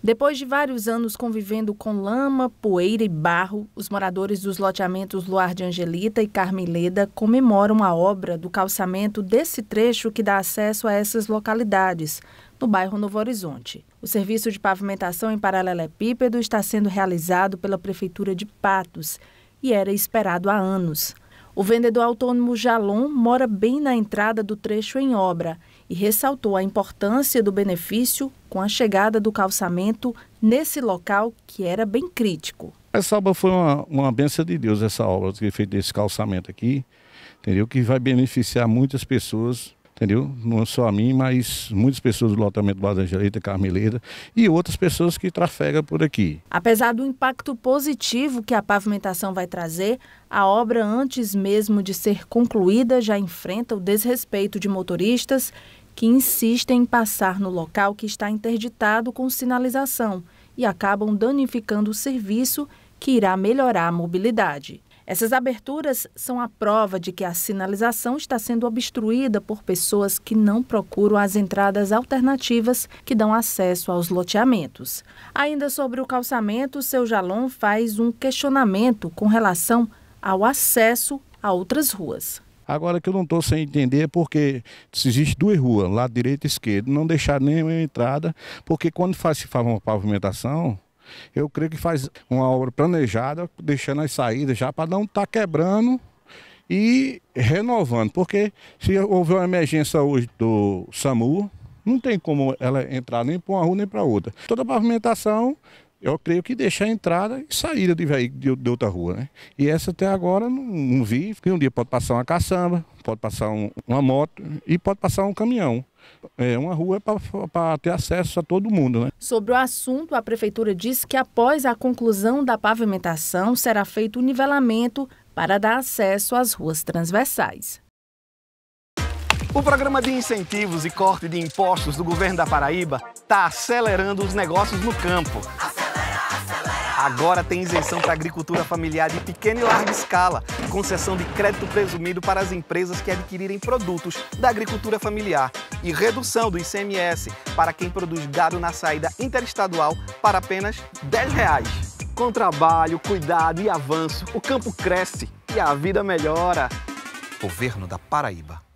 Depois de vários anos convivendo com lama, poeira e barro, os moradores dos loteamentos Luar de Angelita e Carmeleda comemoram a obra do calçamento desse trecho que dá acesso a essas localidades, no bairro Novo Horizonte. O serviço de pavimentação em paralelepípedo está sendo realizado pela Prefeitura de Patos e era esperado há anos. O vendedor autônomo Jalon mora bem na entrada do trecho em obra e ressaltou a importância do benefício com a chegada do calçamento nesse local que era bem crítico. Essa obra foi uma, uma benção de Deus, essa obra que foi feito desse calçamento aqui, entendeu? Que vai beneficiar muitas pessoas entendeu? Não só a mim, mas muitas pessoas do lotamento Base Angelita, Carmeleira e outras pessoas que trafegam por aqui. Apesar do impacto positivo que a pavimentação vai trazer, a obra, antes mesmo de ser concluída, já enfrenta o desrespeito de motoristas que insistem em passar no local que está interditado com sinalização e acabam danificando o serviço que irá melhorar a mobilidade. Essas aberturas são a prova de que a sinalização está sendo obstruída por pessoas que não procuram as entradas alternativas que dão acesso aos loteamentos. Ainda sobre o calçamento, seu Jalon faz um questionamento com relação ao acesso a outras ruas. Agora que eu não estou sem entender é porque se existe duas ruas, lado direito e esquerdo, não deixar nenhuma entrada, porque quando faz, se faz uma pavimentação, eu creio que faz uma obra planejada, deixando as saídas já para não estar tá quebrando e renovando. Porque se houver uma emergência hoje do SAMU, não tem como ela entrar nem para uma rua nem para outra. Toda a pavimentação, eu creio que deixa a entrada e saída de, de, de outra rua. Né? E essa até agora não, não vi, porque um dia pode passar uma caçamba, pode passar um, uma moto e pode passar um caminhão é, uma rua é para ter acesso a todo mundo. Né? Sobre o assunto, a Prefeitura disse que após a conclusão da pavimentação será feito o nivelamento para dar acesso às ruas transversais. O programa de incentivos e corte de impostos do governo da Paraíba está acelerando os negócios no campo. Acelera, acelera. Agora tem isenção para agricultura familiar de pequena e larga escala concessão de crédito presumido para as empresas que adquirirem produtos da agricultura familiar e redução do ICMS para quem produz gado na saída interestadual para apenas R$ 10. Reais. Com trabalho, cuidado e avanço, o campo cresce e a vida melhora. Governo da Paraíba.